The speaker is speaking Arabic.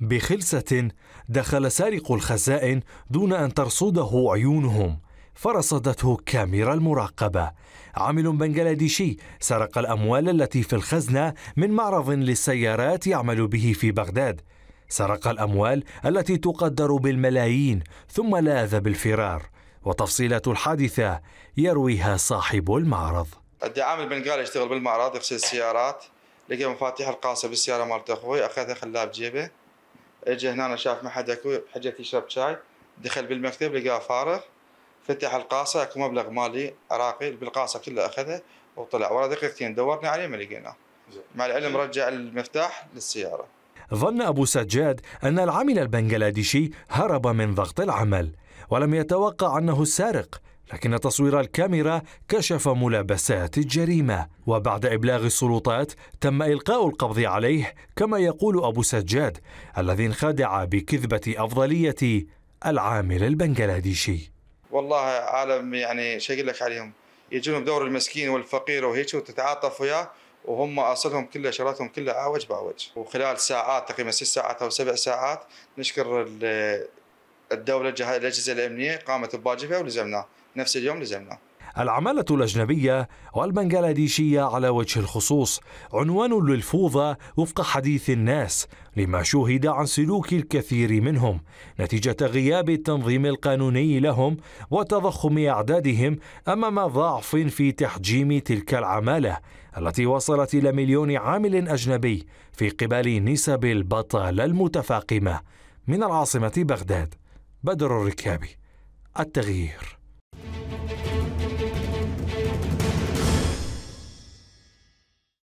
بخلسة دخل سارق الخزائن دون أن ترصده عيونهم فرصدته كاميرا المراقبة عامل بنغلاديشي سرق الأموال التي في الخزنة من معرض للسيارات يعمل به في بغداد سرق الأموال التي تقدر بالملايين ثم لاذ بالفرار وتفصيلات الحادثة يرويها صاحب المعرض عامل بنغالي يشتغل بالمعرض يغسل السيارات لقى مفاتيح القاصة بالسيارة مالت أخوي أخذها خلاها بجيبه اجى هنا شاف ما حد اكو بحجه يشرب شاي دخل بالمكتب لقاه فارغ فتح القاصه اكو مبلغ مالي عراقي بالقاصه كلها اخذها وطلع ورا دقيقتين دورنا عليه ما لقيناه مع العلم رجع المفتاح للسياره ظن أبو سجاد أن العامل البنغلاديشي هرب من ضغط العمل ولم يتوقع أنه السارق لكن تصوير الكاميرا كشف ملابسات الجريمة وبعد إبلاغ السلطات تم إلقاء القبض عليه كما يقول أبو سجاد الذي انخدع بكذبة أفضلية العامل البنغلاديشي والله عالم يعني شايل لك عليهم يجونهم دور المسكين والفقير وهيك وتتعاطف وياه وهم اصلهم كلها شراتهم كلها عوج بعوج وخلال ساعات تقريبا ست ساعات او سبع ساعات نشكر الدولة الأجهزة الأمنية قامت بواجبها ولزمناه نفس اليوم لزمناه العمالة الأجنبية والبنغلاديشية على وجه الخصوص عنوان للفوضى وفق حديث الناس لما شوهد عن سلوك الكثير منهم نتيجة غياب التنظيم القانوني لهم وتضخم أعدادهم أمام ضعف في تحجيم تلك العمالة التي وصلت إلى مليون عامل أجنبي في قبال نسب البطالة المتفاقمة من العاصمة بغداد بدر الركابي التغيير